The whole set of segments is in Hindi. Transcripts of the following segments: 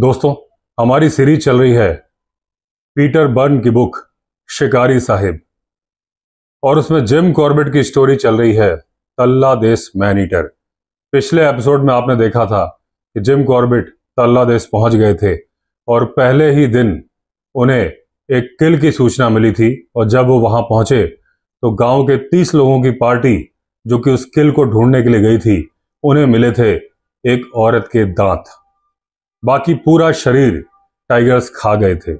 दोस्तों हमारी सीरीज चल रही है पीटर बर्न की बुक शिकारी साहिब और उसमें जिम कॉर्बेट की स्टोरी चल रही है तल्ला देश मैनीटर पिछले एपिसोड में आपने देखा था कि जिम कॉर्बेट तल्ला देश पहुंच गए थे और पहले ही दिन उन्हें एक किल की सूचना मिली थी और जब वो वहां पहुंचे तो गांव के तीस लोगों की पार्टी जो कि उस किल को ढूंढने के लिए गई थी उन्हें मिले थे एक औरत के दांत बाकी पूरा शरीर टाइगर्स खा गए थे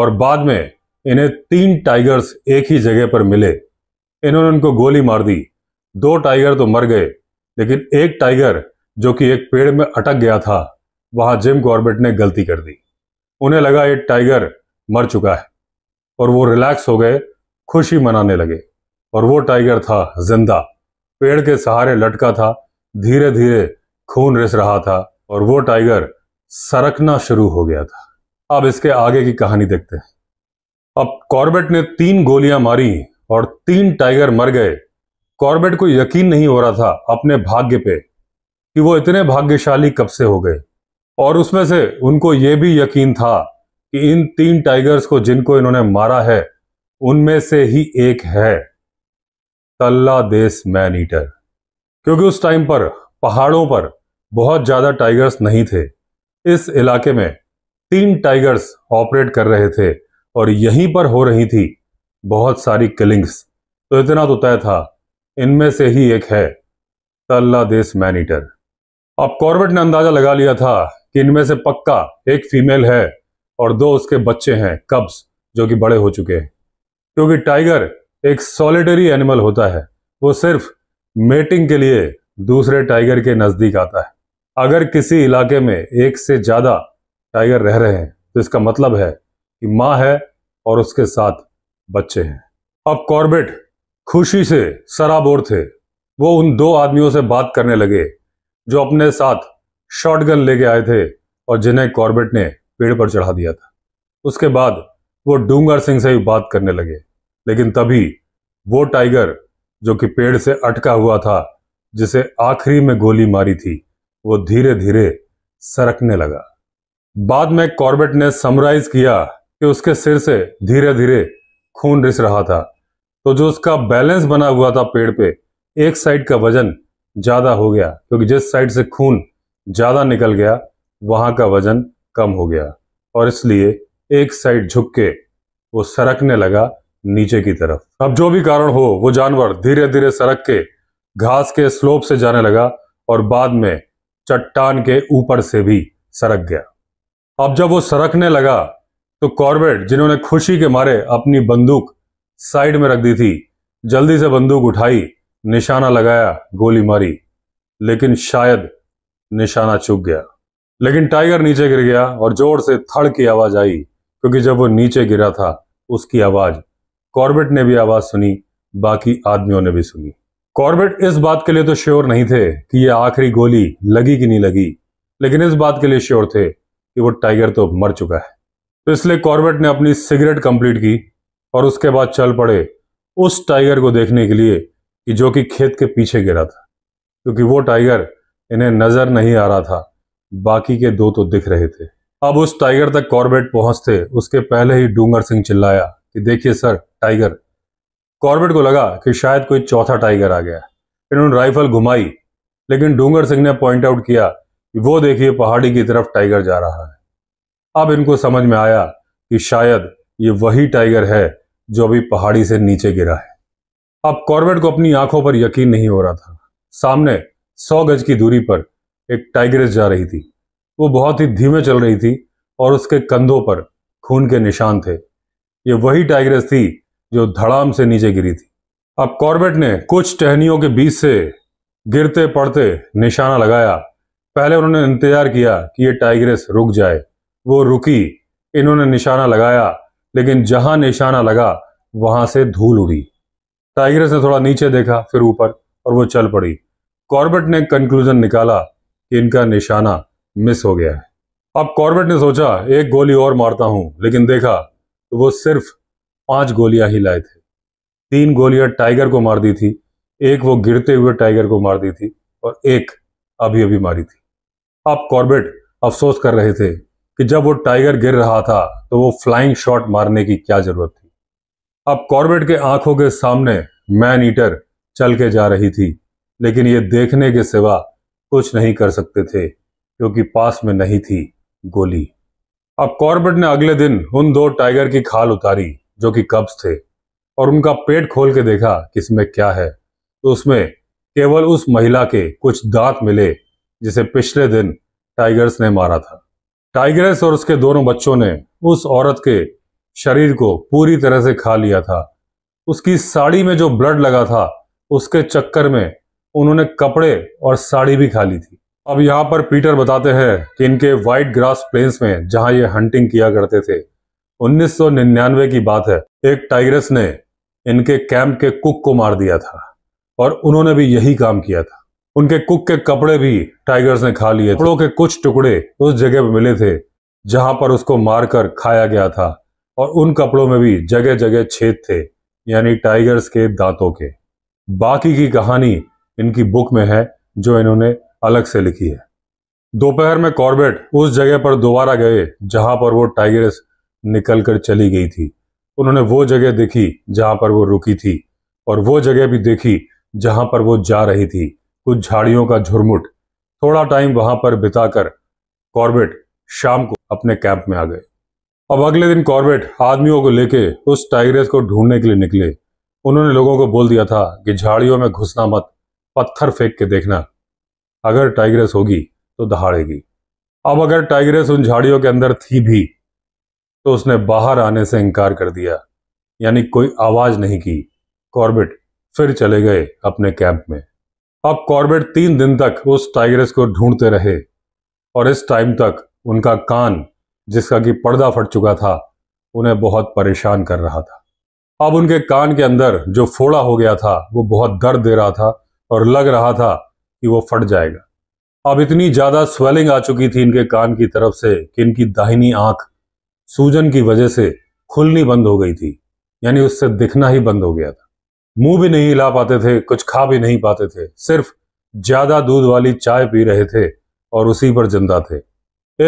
और बाद में इन्हें तीन टाइगर्स एक ही जगह पर मिले इन्होंने उनको गोली मार दी दो टाइगर तो मर गए लेकिन एक टाइगर जो कि एक पेड़ में अटक गया था वहां जिम कॉर्बेट ने गलती कर दी उन्हें लगा एक टाइगर मर चुका है और वो रिलैक्स हो गए खुशी मनाने लगे और वो टाइगर था जिंदा पेड़ के सहारे लटका था धीरे धीरे खून रिस रहा था और वो टाइगर सरकना शुरू हो गया था अब इसके आगे की कहानी देखते हैं अब कॉर्बेट ने तीन गोलियां मारी और तीन टाइगर मर गए कॉर्बेट को यकीन नहीं हो रहा था अपने भाग्य पे कि वो इतने भाग्यशाली कब से हो गए और उसमें से उनको ये भी यकीन था कि इन तीन टाइगर्स को जिनको इन्होंने मारा है उनमें से ही एक है तल्ला देश मैन ईटर क्योंकि उस टाइम पर पहाड़ों पर बहुत ज्यादा टाइगर्स नहीं थे इस इलाके में तीन टाइगर्स ऑपरेट कर रहे थे और यहीं पर हो रही थी बहुत सारी किलिंग्स तो इतना तो तय था इनमें से ही एक है देश मैनीटर अब कॉर्बेट ने अंदाजा लगा लिया था कि इनमें से पक्का एक फीमेल है और दो उसके बच्चे हैं कब्स जो कि बड़े हो चुके हैं क्योंकि टाइगर एक सॉलिटरी एनिमल होता है वो सिर्फ मेटिंग के लिए दूसरे टाइगर के नज़दीक आता है अगर किसी इलाके में एक से ज़्यादा टाइगर रह रहे हैं तो इसका मतलब है कि माँ है और उसके साथ बच्चे हैं अब कॉर्बेट खुशी से सराबोर थे वो उन दो आदमियों से बात करने लगे जो अपने साथ शॉटगन लेके आए थे और जिन्हें कॉर्बेट ने पेड़ पर चढ़ा दिया था उसके बाद वो डूंगर सिंह से भी बात करने लगे लेकिन तभी वो टाइगर जो कि पेड़ से अटका हुआ था जिसे आखिरी में गोली मारी थी वो धीरे धीरे सरकने लगा बाद में कॉर्बेट ने समराइज किया कि उसके सिर से धीरे धीरे खून रिस रहा था तो जो उसका बैलेंस बना हुआ था पेड़ पे एक साइड का वजन ज़्यादा हो गया क्योंकि जिस साइड से खून ज़्यादा निकल गया वहां का वजन कम हो गया और इसलिए एक साइड झुक के वो सरकने लगा नीचे की तरफ अब जो भी कारण हो वो जानवर धीरे धीरे सरक के घास के स्लोप से जाने लगा और बाद में चट्टान के ऊपर से भी सरक गया अब जब वो सरकने लगा तो कॉर्बेट जिन्होंने खुशी के मारे अपनी बंदूक साइड में रख दी थी जल्दी से बंदूक उठाई निशाना लगाया गोली मारी लेकिन शायद निशाना चुक गया लेकिन टाइगर नीचे गिर गया और जोर से थड़ की आवाज आई क्योंकि जब वो नीचे गिरा था उसकी आवाज कॉर्बेट ने भी आवाज सुनी बाकी आदमियों ने भी सुनी कॉर्बेट इस बात के लिए तो श्योर नहीं थे कि यह आखिरी गोली लगी कि नहीं लगी लेकिन इस बात के लिए श्योर थे कि वो टाइगर तो मर चुका है तो इसलिए कॉर्बेट ने अपनी सिगरेट कंप्लीट की और उसके बाद चल पड़े उस टाइगर को देखने के लिए कि जो कि खेत के पीछे गिरा था क्योंकि वो टाइगर इन्हें नजर नहीं आ रहा था बाकी के दो तो दिख रहे थे अब उस टाइगर तक कॉर्बेट पहुंचते उसके पहले ही डूंगर सिंह चिल्लाया कि देखिए सर टाइगर कॉर्बेट को लगा कि शायद कोई चौथा टाइगर आ गया इन्होंने राइफल घुमाई लेकिन डूंगर सिंह ने पॉइंट आउट किया कि वो देखिए पहाड़ी की तरफ टाइगर जा रहा है अब इनको समझ में आया कि शायद ये वही टाइगर है जो अभी पहाड़ी से नीचे गिरा है अब कॉर्बेट को अपनी आंखों पर यकीन नहीं हो रहा था सामने सौ गज की दूरी पर एक टाइगरेस जा रही थी वो बहुत ही धीमे चल रही थी और उसके कंधों पर खून के निशान थे ये वही टाइगरेस थी जो धड़ाम से नीचे गिरी थी अब कॉर्बेट ने कुछ टहनियों के बीच से गिरते पड़ते निशाना लगाया पहले उन्होंने इंतजार किया कि ये टाइग्रेस रुक जाए वो रुकी इन्होंने निशाना लगाया लेकिन जहां निशाना लगा वहां से धूल उड़ी टाइग्रेस ने थोड़ा नीचे देखा फिर ऊपर और वो चल पड़ी कॉर्बेट ने कंक्लूजन निकाला कि इनका निशाना मिस हो गया है अब कॉर्बेट ने सोचा एक गोली और मारता हूं लेकिन देखा तो वो सिर्फ पांच गोलियां ही लाए थे तीन गोलियां टाइगर को मार दी थी एक वो गिरते हुए टाइगर को मार दी थी और एक अभी अभी मारी थी आप कॉर्बेट अफसोस कर रहे थे कि जब वो टाइगर गिर रहा था तो वो फ्लाइंग शॉट मारने की क्या जरूरत थी अब कॉर्बेट के आंखों के सामने मैन ईटर चल के जा रही थी लेकिन ये देखने के सिवा कुछ नहीं कर सकते थे क्योंकि पास में नहीं थी गोली अब कॉर्बेट ने अगले दिन उन दो टाइगर की खाल उतारी जो कि कब्ज थे और उनका पेट खोल के देखा कि इसमें क्या है तो उसमें केवल उस महिला के कुछ दांत मिले जिसे पिछले दिन टाइगर्स ने मारा था टाइगर्स और उसके दोनों बच्चों ने उस औरत के शरीर को पूरी तरह से खा लिया था उसकी साड़ी में जो ब्लड लगा था उसके चक्कर में उन्होंने कपड़े और साड़ी भी खा ली थी अब यहाँ पर पीटर बताते हैं कि इनके वाइट ग्रास प्लेन्स में जहाँ ये हंटिंग किया करते थे 1999 की बात है एक टाइग्रेस ने इनके कैंप के कुक को मार दिया था और उन्होंने भी यही काम किया था उनके कुक के कपड़े भी टाइगर्स ने खा लिए कपड़ों के कुछ टुकड़े उस जगह पर मिले थे जहां पर उसको मारकर खाया गया था और उन कपड़ों में भी जगह जगह छेद थे यानी टाइगर्स के दांतों के बाकी की कहानी इनकी बुक में है जो इन्होंने अलग से लिखी है दोपहर में कॉर्बेट उस जगह पर दोबारा गए जहां पर वो टाइगर्स निकल कर चली गई थी उन्होंने वो जगह देखी जहां पर वो रुकी थी और वो जगह भी देखी जहां पर वो जा रही थी कुछ झाड़ियों का झुरमुट थोड़ा टाइम वहां पर बिताकर कॉर्बेट शाम को अपने कैंप में आ गए अब अगले दिन कॉर्बेट आदमियों को लेके उस टाइग्रेस को ढूंढने के लिए निकले उन्होंने लोगों को बोल दिया था कि झाड़ियों में घुसना मत पत्थर फेंक के देखना अगर टाइग्रेस होगी तो दहाड़ेगी अब अगर टाइग्रेस उन झाड़ियों के अंदर थी भी तो उसने बाहर आने से इनकार कर दिया यानी कोई आवाज नहीं की कॉर्बेट फिर चले गए अपने कैंप में अब कॉर्बेट तीन दिन तक उस टाइग्रेस को ढूंढते रहे और इस टाइम तक उनका कान जिसका कि पर्दा फट चुका था उन्हें बहुत परेशान कर रहा था अब उनके कान के अंदर जो फोड़ा हो गया था वो बहुत दर्द दे रहा था और लग रहा था कि वो फट जाएगा अब इतनी ज्यादा स्वेलिंग आ चुकी थी इनके कान की तरफ से कि इनकी दाहिनी आंख सूजन की वजह से खुलनी बंद हो गई थी यानी उससे दिखना ही बंद हो गया था मुंह भी नहीं हिला पाते थे कुछ खा भी नहीं पाते थे सिर्फ ज्यादा दूध वाली चाय पी रहे थे और उसी पर जिंदा थे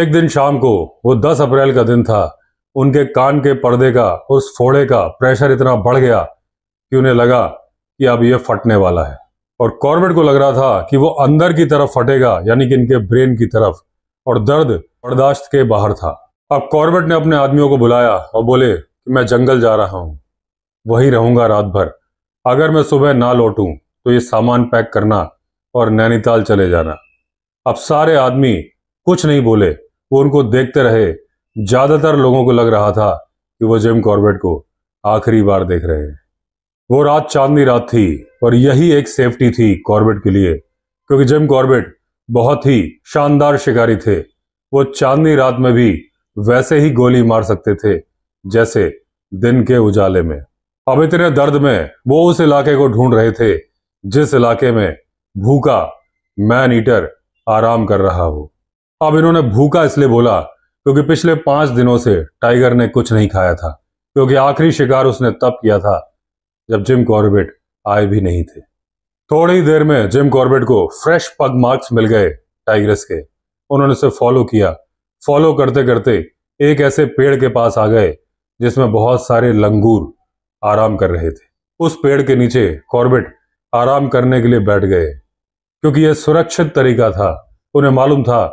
एक दिन शाम को वो 10 अप्रैल का दिन था उनके कान के पर्दे का उस फोड़े का प्रेशर इतना बढ़ गया कि उन्हें लगा कि अब ये फटने वाला है और कॉर्बेट को लग रहा था कि वो अंदर की तरफ फटेगा यानी कि इनके ब्रेन की तरफ और दर्द बर्दाश्त के बाहर था अब कॉर्बेट ने अपने आदमियों को बुलाया और बोले कि मैं जंगल जा रहा हूं वहीं रहूंगा रात भर अगर मैं सुबह ना लौटूं तो ये सामान पैक करना और नैनीताल चले जाना अब सारे आदमी कुछ नहीं बोले वो उनको देखते रहे ज़्यादातर लोगों को लग रहा था कि वो जिम कॉर्बेट को आखिरी बार देख रहे हैं वो रात चांदनी रात थी और यही एक सेफ्टी थी कॉर्बेट के लिए क्योंकि जिम कॉर्बेट बहुत ही शानदार शिकारी थे वो चांदनी रात में भी वैसे ही गोली मार सकते थे जैसे दिन के उजाले में अब इतने दर्द में वो उस इलाके को ढूंढ रहे थे जिस इलाके में भूखा मैन ईटर आराम कर रहा हो अब इन्होंने भूखा इसलिए बोला क्योंकि पिछले पांच दिनों से टाइगर ने कुछ नहीं खाया था क्योंकि आखिरी शिकार उसने तब किया था जब जिम कॉर्बेट आए भी नहीं थे थोड़ी देर में जिम कॉर्बेट को फ्रेश पग मार्क्स मिल गए टाइगर्स के उन्होंने उसे फॉलो किया फॉलो करते करते एक ऐसे पेड़ के पास आ गए जिसमें बहुत सारे लंगूर आराम कर रहे थे उस पेड़ के नीचे कॉर्बेट आराम करने के लिए बैठ गए क्योंकि यह सुरक्षित तरीका था उन्हें मालूम था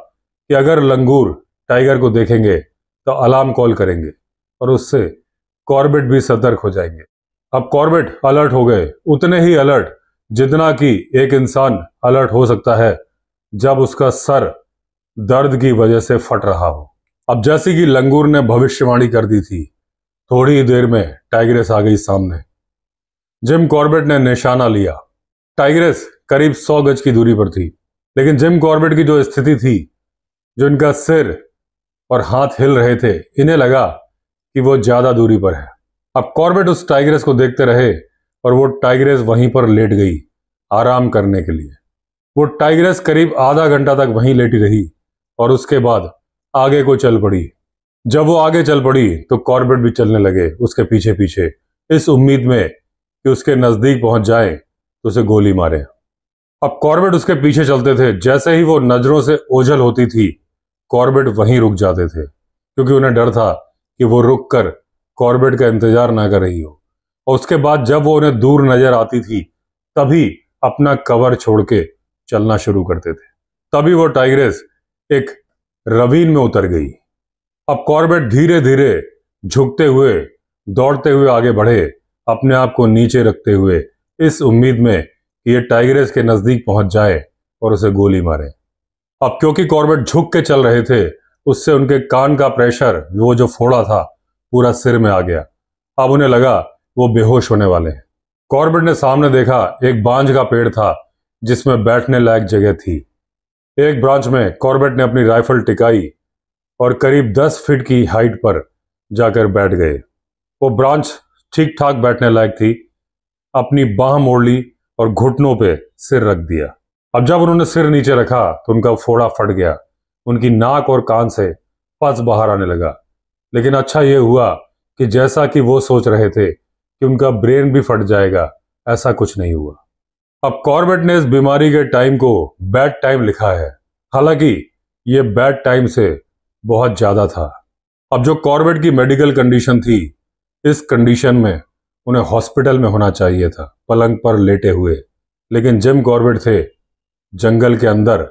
कि अगर लंगूर टाइगर को देखेंगे तो अलार्म कॉल करेंगे और उससे कॉर्बेट भी सतर्क हो जाएंगे अब कॉर्बेट अलर्ट हो गए उतने ही अलर्ट जितना कि एक इंसान अलर्ट हो सकता है जब उसका सर दर्द की वजह से फट रहा हो अब जैसे कि लंगूर ने भविष्यवाणी कर दी थी थोड़ी ही देर में टाइग्रेस आ गई सामने जिम कॉर्बेट ने निशाना लिया टाइग्रेस करीब सौ गज की दूरी पर थी लेकिन जिम कॉर्बेट की जो स्थिति थी जो इनका सिर और हाथ हिल रहे थे इन्हें लगा कि वो ज्यादा दूरी पर है अब कॉर्बेट उस टाइग्रेस को देखते रहे और वो टाइग्रेस वहीं पर लेट गई आराम करने के लिए वो टाइग्रेस करीब आधा घंटा तक वहीं लेटी रही और उसके बाद आगे को चल पड़ी जब वो आगे चल पड़ी तो कॉर्बेट भी चलने लगे उसके पीछे पीछे इस उम्मीद में कि उसके नज़दीक पहुंच जाए तो उसे गोली मारे अब कॉर्बेट उसके पीछे चलते थे जैसे ही वो नज़रों से ओझल होती थी कॉर्बेट वहीं रुक जाते थे क्योंकि उन्हें डर था कि वो रुक कर कॉर्बेट का इंतजार ना कर रही हो और उसके बाद जब वो उन्हें दूर नजर आती थी तभी अपना कवर छोड़ के चलना शुरू करते थे तभी वो टाइग्रेस एक रवीन में उतर गई अब कॉर्बेट धीरे धीरे झुकते हुए दौड़ते हुए आगे बढ़े अपने आप को नीचे रखते हुए इस उम्मीद में कि ये टाइग्रेस के नज़दीक पहुंच जाए और उसे गोली मारे अब क्योंकि कॉर्बेट झुक के चल रहे थे उससे उनके कान का प्रेशर वो जो फोड़ा था पूरा सिर में आ गया अब उन्हें लगा वो बेहोश होने वाले हैं कॉर्बेट ने सामने देखा एक बांझ का पेड़ था जिसमें बैठने लायक जगह थी एक ब्रांच में कॉर्बेट ने अपनी राइफल टिकाई और करीब दस फीट की हाइट पर जाकर बैठ गए वो ब्रांच ठीक ठाक बैठने लायक थी अपनी बाह मोड़ ली और घुटनों पे सिर रख दिया अब जब उन्होंने सिर नीचे रखा तो उनका फोड़ा फट गया उनकी नाक और कान से पस बाहर आने लगा लेकिन अच्छा यह हुआ कि जैसा कि वो सोच रहे थे कि उनका ब्रेन भी फट जाएगा ऐसा कुछ नहीं हुआ अब कॉर्बेट ने इस बीमारी के टाइम को बैड टाइम लिखा है हालांकि ये बैड टाइम से बहुत ज़्यादा था अब जो कॉर्बेट की मेडिकल कंडीशन थी इस कंडीशन में उन्हें हॉस्पिटल में होना चाहिए था पलंग पर लेटे हुए लेकिन जिम कॉर्बेट थे जंगल के अंदर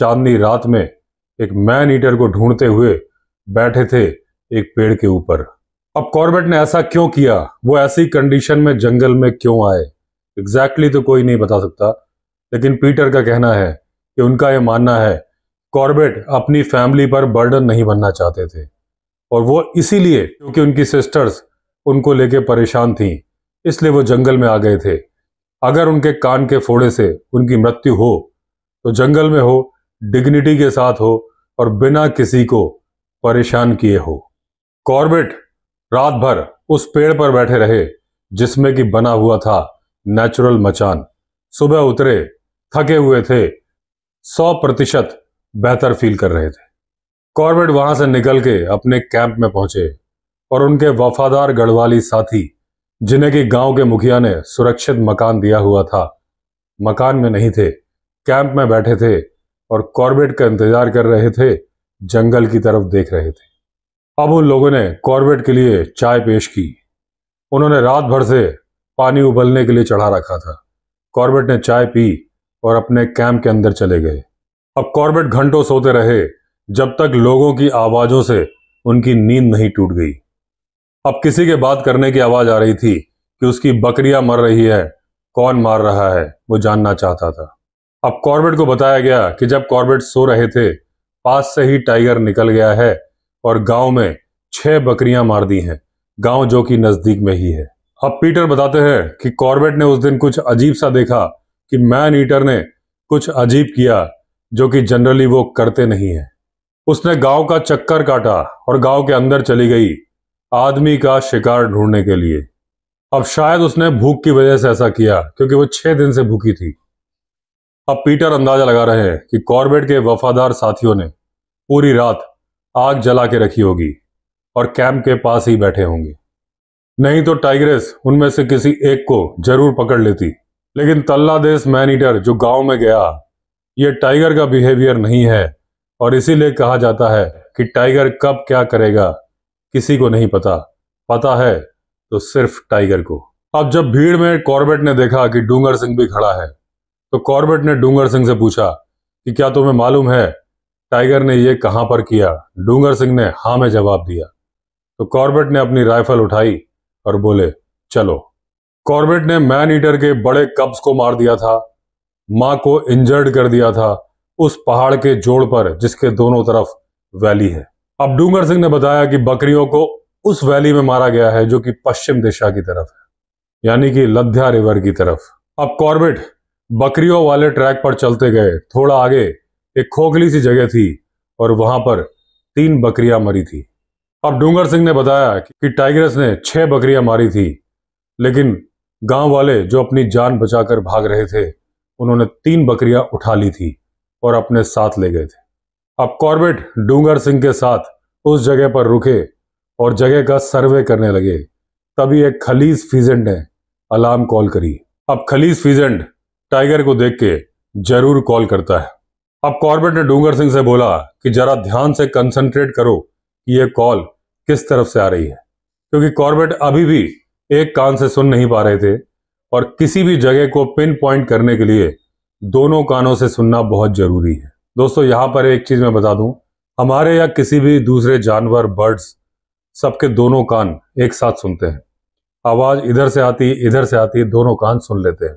चांदनी रात में एक मैन ईटर को ढूंढते हुए बैठे थे एक पेड़ के ऊपर अब कॉर्बेट ने ऐसा क्यों किया वो ऐसी कंडीशन में जंगल में क्यों आए एग्जैक्टली तो कोई नहीं बता सकता लेकिन पीटर का कहना है कि उनका यह मानना है कॉर्बेट अपनी फैमिली पर बर्डन नहीं बनना चाहते थे और वो इसीलिए क्योंकि उनकी सिस्टर्स उनको लेके परेशान थीं इसलिए वो जंगल में आ गए थे अगर उनके कान के फोड़े से उनकी मृत्यु हो तो जंगल में हो डिग्निटी के साथ हो और बिना किसी को परेशान किए हो कॉर्बेट रात भर उस पेड़ पर बैठे रहे जिसमें कि बना हुआ था नेचुरल मचान सुबह उतरे थके हुए थे सौ प्रतिशत बेहतर फील कर रहे थे कॉर्बेट वहां से निकल के अपने कैंप में पहुंचे और उनके वफादार गढ़वाली साथी जिन्हें कि गांव के मुखिया ने सुरक्षित मकान दिया हुआ था मकान में नहीं थे कैंप में बैठे थे और कॉर्बेट का इंतजार कर रहे थे जंगल की तरफ देख रहे थे अब उन लोगों ने कॉर्बेट के लिए चाय पेश की उन्होंने रात भर से पानी उबलने के लिए चढ़ा रखा था कॉर्बेट ने चाय पी और अपने कैंप के अंदर चले गए अब कॉर्बेट घंटों सोते रहे जब तक लोगों की आवाज़ों से उनकी नींद नहीं टूट गई अब किसी के बात करने की आवाज़ आ रही थी कि उसकी बकरियां मर रही है कौन मार रहा है वो जानना चाहता था अब कॉर्बेट को बताया गया कि जब कॉर्बेट सो रहे थे पास से ही टाइगर निकल गया है और गांव में छह बकरियां मार दी हैं गांव जो कि नज़दीक में ही है अब पीटर बताते हैं कि कॉर्बेट ने उस दिन कुछ अजीब सा देखा कि मैन ईटर ने कुछ अजीब किया जो कि जनरली वो करते नहीं है उसने गांव का चक्कर काटा और गांव के अंदर चली गई आदमी का शिकार ढूंढने के लिए अब शायद उसने भूख की वजह से ऐसा किया क्योंकि वो छह दिन से भूखी थी अब पीटर अंदाजा लगा रहे हैं कि कॉर्बेट के वफादार साथियों ने पूरी रात आग जला के रखी होगी और कैंप के पास ही बैठे होंगे नहीं तो टाइग्रेस उनमें से किसी एक को जरूर पकड़ लेती लेकिन तल्लादेश मैन ईटर जो गांव में गया ये टाइगर का बिहेवियर नहीं है और इसीलिए कहा जाता है कि टाइगर कब क्या करेगा किसी को नहीं पता पता है तो सिर्फ टाइगर को अब जब भीड़ में कॉर्बेट ने देखा कि डूंगर सिंह भी खड़ा है तो कॉर्बेट ने डूंगर सिंह से पूछा कि क्या तुम्हें मालूम है टाइगर ने यह कहाँ पर किया डूंगर सिंह ने हाँ में जवाब दिया तो कॉर्बेट ने अपनी राइफल उठाई और बोले चलो कॉर्बेट ने मैन ईटर के बड़े कब्ज को मार दिया था मां को इंजर्ड कर दिया था उस पहाड़ के जोड़ पर जिसके दोनों तरफ वैली है अब डूंगर सिंह ने बताया कि बकरियों को उस वैली में मारा गया है जो कि पश्चिम दिशा की तरफ है यानी कि लद्या रिवर की तरफ अब कॉर्बेट बकरियों वाले ट्रैक पर चलते गए थोड़ा आगे एक खोखली सी जगह थी और वहां पर तीन बकरियां मरी थी अब डूंगर सिंह ने बताया कि टाइगर्स ने छह बकरियां मारी थी लेकिन गांव वाले जो अपनी जान बचाकर भाग रहे थे उन्होंने तीन बकरियां उठा ली थी और अपने साथ ले गए थे अब कॉर्बेट डूंगर सिंह के साथ उस जगह पर रुके और जगह का सर्वे करने लगे तभी एक खलीज फीजेंट ने अलार्म कॉल करी अब खलीज फीजेंट टाइगर को देख के जरूर कॉल करता है अब कॉर्बेट ने डूंगर सिंह से बोला कि जरा ध्यान से कंसंट्रेट करो ये कॉल किस तरफ से आ रही है क्योंकि कॉर्बेट अभी भी एक कान से सुन नहीं पा रहे थे और किसी भी जगह को पिन पॉइंट करने के लिए दोनों कानों से सुनना बहुत जरूरी है दोस्तों यहाँ पर एक चीज़ मैं बता दूँ हमारे या किसी भी दूसरे जानवर बर्ड्स सबके दोनों कान एक साथ सुनते हैं आवाज़ इधर से आती इधर से आती दोनों कान सुन लेते हैं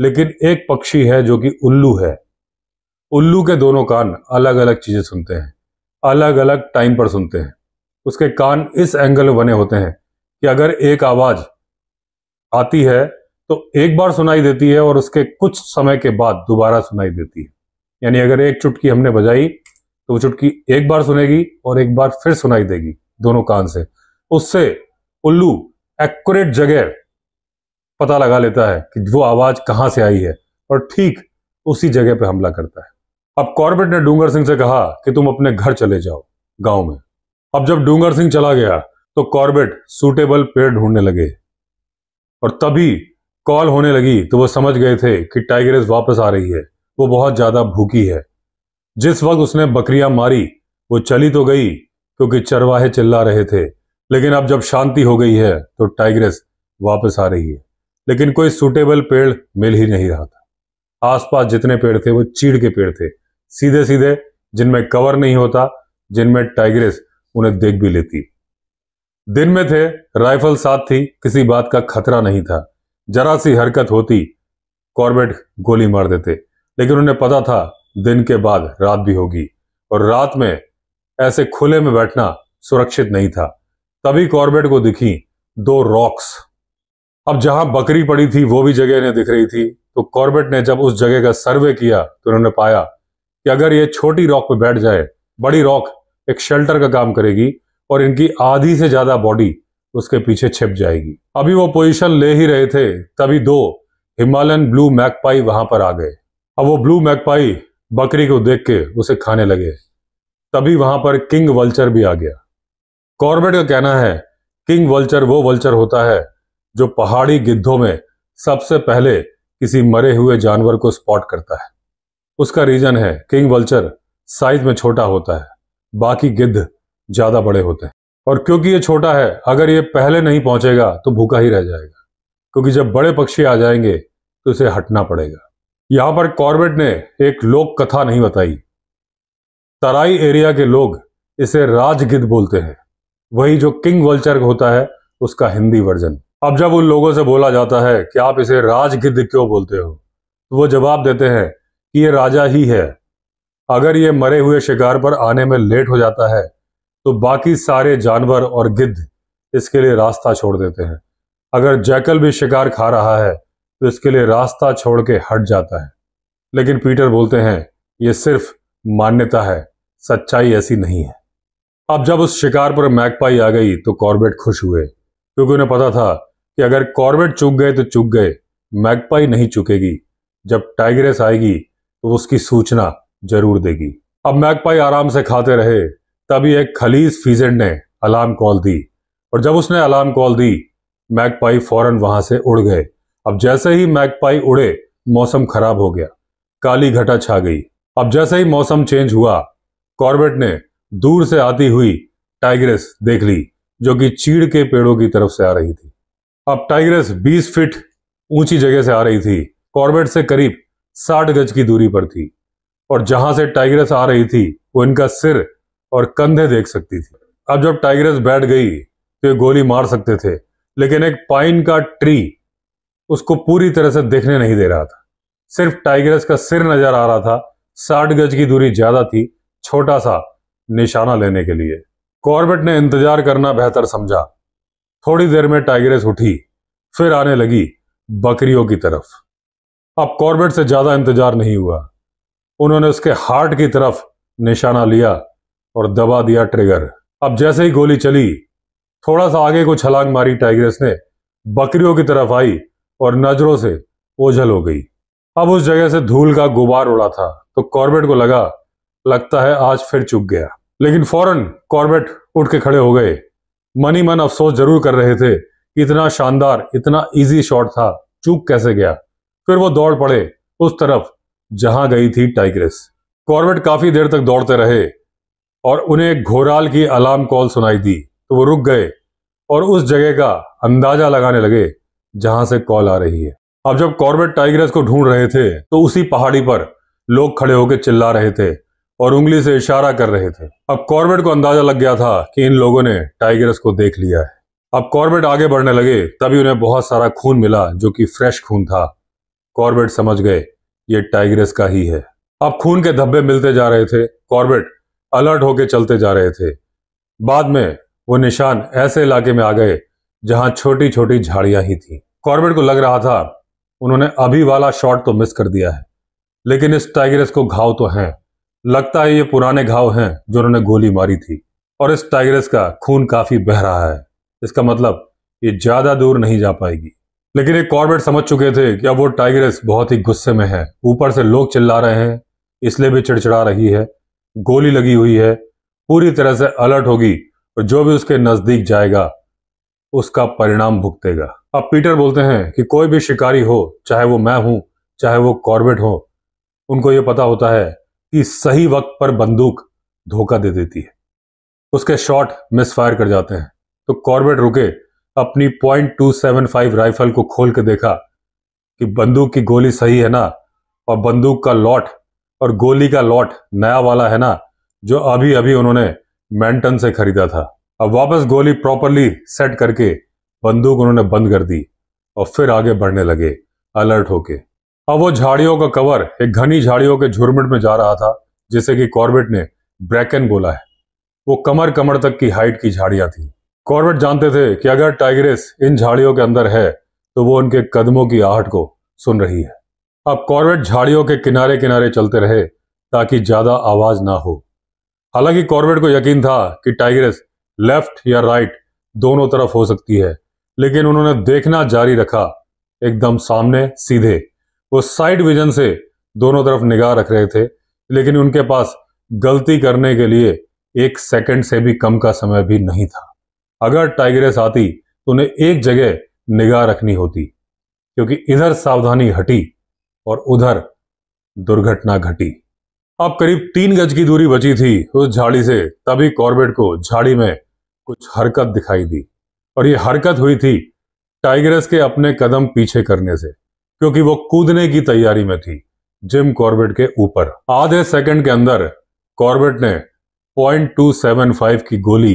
लेकिन एक पक्षी है जो कि उल्लू है उल्लू के दोनों कान अलग अलग चीज़ें सुनते हैं अलग अलग टाइम पर सुनते हैं उसके कान इस एंगल में बने होते हैं कि अगर एक आवाज़ आती है तो एक बार सुनाई देती है और उसके कुछ समय के बाद दोबारा सुनाई देती है यानी अगर एक चुटकी हमने बजाई तो वो चुटकी एक बार सुनेगी और एक बार फिर सुनाई देगी दोनों कान से उससे उल्लू एक्यूरेट जगह पता लगा लेता है कि वो आवाज़ कहाँ से आई है और ठीक उसी जगह पे हमला करता है अब कॉर्बेट ने डूंगर सिंह से कहा कि तुम अपने घर चले जाओ गांव में अब जब डूंगर सिंह चला गया तो कॉर्बेट सूटेबल पेड़ ढूंढने लगे और तभी कॉल होने लगी तो वो समझ गए थे कि टाइगरेस वापस आ रही है वो बहुत ज्यादा भूखी है जिस वक्त उसने बकरियां मारी वो चली तो गई क्योंकि चरवाहे चिल्ला रहे थे लेकिन अब जब शांति हो गई है तो टाइग्रेस वापस आ रही है लेकिन कोई सूटेबल पेड़ मिल ही नहीं रहा था आसपास जितने पेड़ थे वो चीड़ के पेड़ थे सीधे सीधे जिनमें कवर नहीं होता जिनमें टाइग्रेस उन्हें देख भी लेती दिन में थे राइफल साथ थी किसी बात का खतरा नहीं था जरा सी हरकत होती कॉर्बेट गोली मार देते लेकिन उन्हें पता था दिन के बाद रात भी होगी और रात में ऐसे खुले में बैठना सुरक्षित नहीं था तभी कॉर्बेट को दिखी दो रॉक्स अब जहां बकरी पड़ी थी वो भी जगह इन्हें दिख रही थी तो कॉर्बेट ने जब उस जगह का सर्वे किया तो उन्होंने पाया कि अगर ये छोटी रॉक पे बैठ जाए बड़ी रॉक एक शेल्टर का काम करेगी और इनकी आधी से ज़्यादा बॉडी उसके पीछे छिप जाएगी अभी वो पोजीशन ले ही रहे थे तभी दो हिमालयन ब्लू मैकपाई वहां पर आ गए अब वो ब्लू मैकपाई बकरी को देख के उसे खाने लगे तभी वहां पर किंग वल्चर भी आ गया कॉर्बेट का कहना है किंग वल्चर वो वल्चर होता है जो पहाड़ी गिद्धों में सबसे पहले किसी मरे हुए जानवर को स्पॉट करता है उसका रीजन है किंग वल्चर साइज में छोटा होता है बाकी गिद्ध ज्यादा बड़े होते हैं और क्योंकि ये छोटा है अगर ये पहले नहीं पहुंचेगा तो भूखा ही रह जाएगा क्योंकि जब बड़े पक्षी आ जाएंगे तो इसे हटना पड़ेगा यहां पर कॉर्बेट ने एक लोक कथा नहीं बताई तराई एरिया के लोग इसे राजगिद्ध बोलते हैं वही जो किंग वल्चर होता है उसका हिंदी वर्जन अब जब उन लोगों से बोला जाता है कि आप इसे राजगिद्ध क्यों बोलते हो तो वो जवाब देते हैं कि ये राजा ही है अगर ये मरे हुए शिकार पर आने में लेट हो जाता है तो बाकी सारे जानवर और गिद्ध इसके लिए रास्ता छोड़ देते हैं अगर जैकल भी शिकार खा रहा है तो इसके लिए रास्ता छोड़ के हट जाता है लेकिन पीटर बोलते हैं ये सिर्फ मान्यता है सच्चाई ऐसी नहीं है अब जब उस शिकार पर मैकपाई आ गई तो कॉर्बेट खुश हुए क्योंकि उन्हें पता था कि अगर कॉर्बेट चुक गए तो चुक गए मैकपाई नहीं चुकेगी जब टाइग्रेस आएगी तो उसकी सूचना जरूर देगी अब मैकपाई आराम से खाते रहे तभी एक खलीज फीजेंट ने अलार्म कॉल दी और जब उसने अलार्म कॉल दी मैकपाई फौरन वहां से उड़ गए अब जैसे ही मैकपाई उड़े मौसम खराब हो गया काली घटा छा गई अब जैसे ही मौसम चेंज हुआ कॉर्बेट ने दूर से आती हुई टाइग्रेस देख ली जो कि चीड़ के पेड़ों की तरफ से आ रही थी अब टाइग्रेस 20 फीट ऊंची जगह से आ रही थी कॉर्बेट से करीब साठ गज की दूरी पर थी और जहां से टाइग्रेस आ रही थी वो इनका सिर और कंधे देख सकती थी अब जब टाइग्रेस बैठ गई तो ये गोली मार सकते थे लेकिन एक पाइन का ट्री उसको पूरी तरह से देखने नहीं दे रहा था सिर्फ टाइग्रेस का सिर नजर आ रहा था साठ गज की दूरी ज्यादा थी छोटा सा निशाना लेने के लिए कॉर्बेट ने इंतजार करना बेहतर समझा थोड़ी देर में टाइग्रेस उठी फिर आने लगी बकरियों की तरफ अब कॉर्बेट से ज़्यादा इंतजार नहीं हुआ उन्होंने उसके हार्ट की तरफ निशाना लिया और दबा दिया ट्रिगर अब जैसे ही गोली चली थोड़ा सा आगे को छलांग मारी टाइग्रेस ने बकरियों की तरफ आई और नजरों से ओझल हो गई अब उस जगह से धूल का गुबार उड़ा था तो कॉर्बेट को लगा लगता है आज फिर चुक गया लेकिन फौरन कॉर्बेट उठ के खड़े हो गए मन ही मन अफसोस जरूर कर रहे थे इतना शानदार इतना इजी शॉट था चूक कैसे गया फिर वो दौड़ पड़े उस तरफ जहां गई थी टाइग्रेस कॉर्बेट काफी देर तक दौड़ते रहे और उन्हें घोराल की अलार्म कॉल सुनाई दी तो वो रुक गए और उस जगह का अंदाजा लगाने लगे जहां से कॉल आ रही है अब जब कॉर्बेट टाइग्रेस को ढूंढ रहे थे तो उसी पहाड़ी पर लोग खड़े होकर चिल्ला रहे थे और उंगली से इशारा कर रहे थे अब कॉर्बेट को अंदाजा लग गया था कि इन लोगों ने टाइगरस को देख लिया है अब कॉर्बेट आगे बढ़ने लगे तभी उन्हें बहुत सारा खून मिला जो कि फ्रेश खून था कॉर्बेट समझ गए ये टाइग्रेस का ही है अब खून के धब्बे मिलते जा रहे थे कॉर्बेट अलर्ट होके चलते जा रहे थे बाद में वो निशान ऐसे इलाके में आ गए जहां छोटी छोटी झाड़ियां ही थी कॉर्बेट को लग रहा था उन्होंने अभी वाला शॉट तो मिस कर दिया है लेकिन इस टाइग्रेस को घाव तो है लगता है ये पुराने घाव हैं जो उन्होंने गोली मारी थी और इस टाइग्रेस का खून काफी बह रहा है इसका मतलब ये ज्यादा दूर नहीं जा पाएगी लेकिन एक कॉर्बेट समझ चुके थे कि अब वो टाइग्रेस बहुत ही गुस्से में है ऊपर से लोग चिल्ला रहे हैं इसलिए भी चिड़चिड़ा रही है गोली लगी हुई है पूरी तरह से अलर्ट होगी और जो भी उसके नज़दीक जाएगा उसका परिणाम भुगतेगा अब पीटर बोलते हैं कि कोई भी शिकारी हो चाहे वो मैं हूं चाहे वो कॉर्बेट हो उनको ये पता होता है कि सही वक्त पर बंदूक धोखा दे देती है उसके शॉट मिसफायर कर जाते हैं तो कॉर्बेट रुके अपनी point two seven five rifle को खोल के देखा कि बंदूक की गोली सही है ना और बंदूक का लॉट और गोली का लॉट नया वाला है ना जो अभी अभी उन्होंने मैंटन से खरीदा था अब वापस गोली प्रॉपरली सेट करके बंदूक उन्होंने बंद कर दी और फिर आगे बढ़ने लगे अलर्ट होके अब वो झाड़ियों का कवर एक घनी झाड़ियों के झुरमिट में जा रहा था जिसे कि कॉर्बेट ने ब्रैकन बोला है वो कमर कमर तक की हाइट की झाड़ियां थी कॉर्बेट जानते थे कि अगर टाइग्रेस इन झाड़ियों के अंदर है तो वो उनके कदमों की आहट को सुन रही है अब कॉर्बेट झाड़ियों के किनारे किनारे चलते रहे ताकि ज्यादा आवाज ना हो हालांकि कॉर्बेट को यकीन था कि टाइग्रेस लेफ्ट या राइट दोनों तरफ हो सकती है लेकिन उन्होंने देखना जारी रखा एकदम सामने सीधे वो साइड विजन से दोनों तरफ निगाह रख रहे थे लेकिन उनके पास गलती करने के लिए एक सेकंड से भी कम का समय भी नहीं था अगर टाइगरेस आती तो उन्हें एक जगह निगाह रखनी होती क्योंकि इधर सावधानी हटी और उधर दुर्घटना घटी अब करीब तीन गज की दूरी बची थी उस झाड़ी से तभी कॉर्बेट को झाड़ी में कुछ हरकत दिखाई दी और ये हरकत हुई थी टाइगरस के अपने कदम पीछे करने से क्योंकि वो कूदने की तैयारी में थी जिम कॉर्बेट के ऊपर आधे सेकंड के अंदर कॉर्बेट ने 0.275 की गोली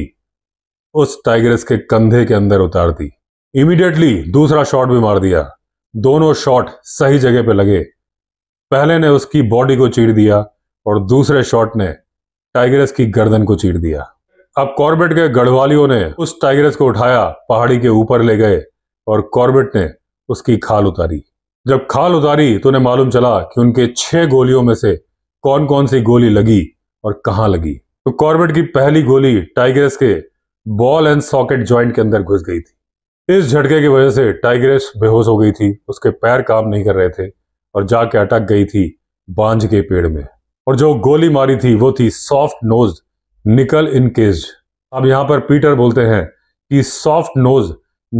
उस टाइगरस के कंधे के अंदर उतार दी इमीडिएटली दूसरा शॉट भी मार दिया दोनों शॉट सही जगह पे लगे पहले ने उसकी बॉडी को चीर दिया और दूसरे शॉट ने टाइगरस की गर्दन को चीर दिया अब कॉर्बेट के गढ़वालियों ने उस टाइगरस को उठाया पहाड़ी के ऊपर ले गए और कॉर्बेट ने उसकी खाल उतारी जब खाल उतारी तो उन्हें मालूम चला कि उनके छह गोलियों में से कौन कौन सी गोली लगी और कहां लगी तो कॉर्बेट की पहली गोली टाइगरस के बॉल एंड सॉकेट ज्वाइंट के अंदर घुस गई थी इस झटके की वजह से टाइग्रेस बेहोश हो गई थी उसके पैर काम नहीं कर रहे थे और जाके अटक गई थी बांझ के पेड़ में और जो गोली मारी थी वो थी सॉफ्ट नोज निकल इनकेज अब यहां पर पीटर बोलते हैं कि सॉफ्ट नोज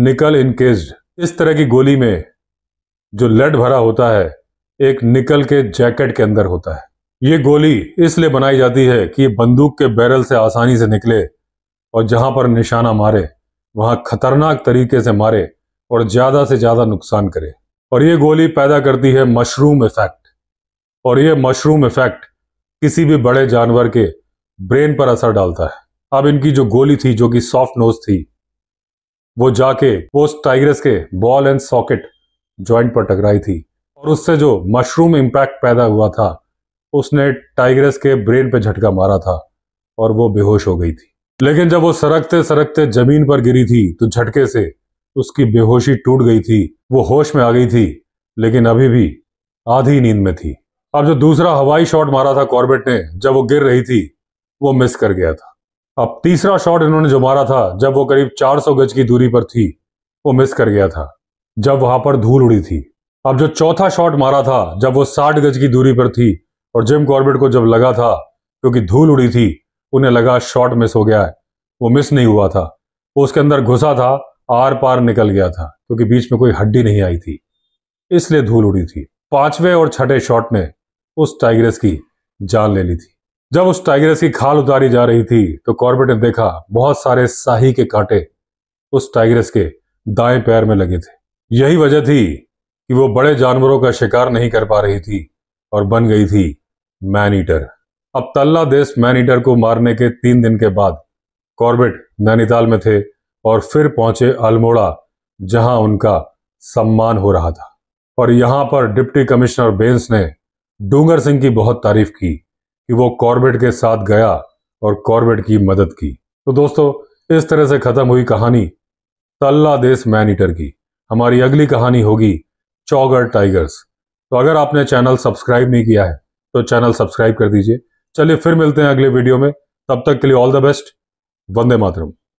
निकल इनकेज इस तरह की गोली में जो लेड भरा होता है एक निकल के जैकेट के अंदर होता है ये गोली इसलिए बनाई जाती है कि बंदूक के बैरल से आसानी से निकले और जहां पर निशाना मारे वहां खतरनाक तरीके से मारे और ज्यादा से ज्यादा नुकसान करे और ये गोली पैदा करती है मशरूम इफेक्ट और ये मशरूम इफेक्ट किसी भी बड़े जानवर के ब्रेन पर असर डालता है अब इनकी जो गोली थी जो कि सॉफ्ट नोज थी वो जाके पोस्ट टाइग्रेस के बॉल एंड सॉकेट ज्वाइंट पर टकराई थी और उससे जो मशरूम इम्पैक्ट पैदा हुआ था उसने टाइग्रेस के ब्रेन पे झटका मारा था और वो बेहोश हो गई थी लेकिन जब वो सरकते सरकते जमीन पर गिरी थी तो झटके से उसकी बेहोशी टूट गई थी वो होश में आ गई थी लेकिन अभी भी आधी नींद में थी अब जो दूसरा हवाई शॉट मारा था कॉर्बेट ने जब वो गिर रही थी वो मिस कर गया था अब तीसरा शॉट इन्होंने जो मारा था जब वो करीब 400 गज की दूरी पर थी वो मिस कर गया था जब वहां पर धूल उड़ी थी अब जो चौथा शॉट मारा था जब वो 60 गज की दूरी पर थी और जिम कॉर्बेट को जब लगा था क्योंकि धूल उड़ी थी उन्हें लगा शॉट मिस हो गया है वो मिस नहीं हुआ था वो उसके अंदर घुसा था आर पार निकल गया था क्योंकि बीच में कोई हड्डी नहीं आई थी इसलिए धूल उड़ी थी पांचवें और छठे शॉट ने उस टाइग्रेस की जान ले ली थी जब उस टाइग्रेस की खाल उतारी जा रही थी तो कॉर्बेट ने देखा बहुत सारे शाही के कांटे उस टाइग्रेस के दाएं पैर में लगे थे यही वजह थी कि वो बड़े जानवरों का शिकार नहीं कर पा रही थी और बन गई थी मैन ईटर तल्ला देश मैन ईटर को मारने के तीन दिन के बाद कॉर्बेट नैनीताल में थे और फिर पहुंचे अल्मोड़ा जहां उनका सम्मान हो रहा था और यहां पर डिप्टी कमिश्नर बेंस ने डूंगर सिंह की बहुत तारीफ की कि वो कॉर्बेट के साथ गया और कॉर्बेट की मदद की तो दोस्तों इस तरह से खत्म हुई कहानी तल्ला देश मैन ईटर की हमारी अगली कहानी होगी चौगर टाइगर्स तो अगर आपने चैनल सब्सक्राइब नहीं किया है तो चैनल सब्सक्राइब कर दीजिए चलिए फिर मिलते हैं अगले वीडियो में तब तक के लिए all the best Vande Mataram